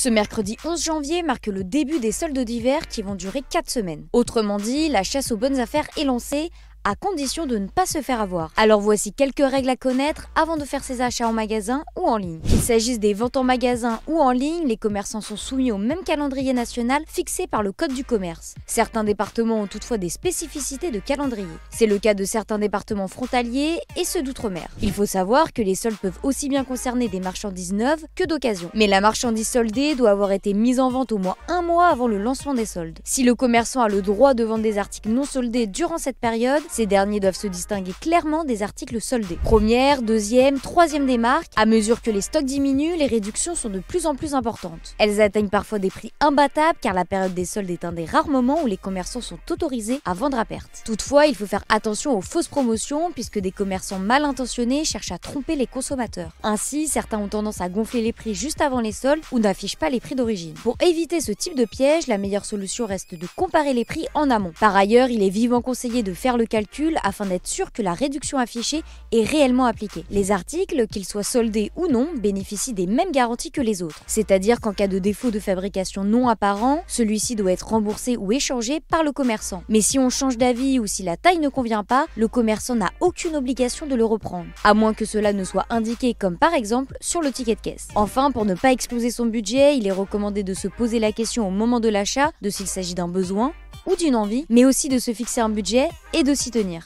Ce mercredi 11 janvier marque le début des soldes d'hiver qui vont durer 4 semaines. Autrement dit, la chasse aux bonnes affaires est lancée à condition de ne pas se faire avoir. Alors voici quelques règles à connaître avant de faire ses achats en magasin ou en ligne. Qu'il s'agisse des ventes en magasin ou en ligne, les commerçants sont soumis au même calendrier national fixé par le Code du commerce. Certains départements ont toutefois des spécificités de calendrier. C'est le cas de certains départements frontaliers et ceux d'outre-mer. Il faut savoir que les soldes peuvent aussi bien concerner des marchandises neuves que d'occasion. Mais la marchandise soldée doit avoir été mise en vente au moins un mois avant le lancement des soldes. Si le commerçant a le droit de vendre des articles non soldés durant cette période, ces derniers doivent se distinguer clairement des articles soldés. Première, deuxième, troisième des marques. À mesure que les stocks diminuent, les réductions sont de plus en plus importantes. Elles atteignent parfois des prix imbattables car la période des soldes est un des rares moments où les commerçants sont autorisés à vendre à perte. Toutefois, il faut faire attention aux fausses promotions puisque des commerçants mal intentionnés cherchent à tromper les consommateurs. Ainsi, certains ont tendance à gonfler les prix juste avant les soldes ou n'affichent pas les prix d'origine. Pour éviter ce type de piège, la meilleure solution reste de comparer les prix en amont. Par ailleurs, il est vivement conseillé de faire le calcul afin d'être sûr que la réduction affichée est réellement appliquée. Les articles, qu'ils soient soldés ou non, bénéficient des mêmes garanties que les autres. C'est-à-dire qu'en cas de défaut de fabrication non apparent, celui-ci doit être remboursé ou échangé par le commerçant. Mais si on change d'avis ou si la taille ne convient pas, le commerçant n'a aucune obligation de le reprendre, à moins que cela ne soit indiqué comme par exemple sur le ticket de caisse. Enfin, pour ne pas exploser son budget, il est recommandé de se poser la question au moment de l'achat de s'il s'agit d'un besoin ou d'une envie, mais aussi de se fixer un budget et de s'y tenir.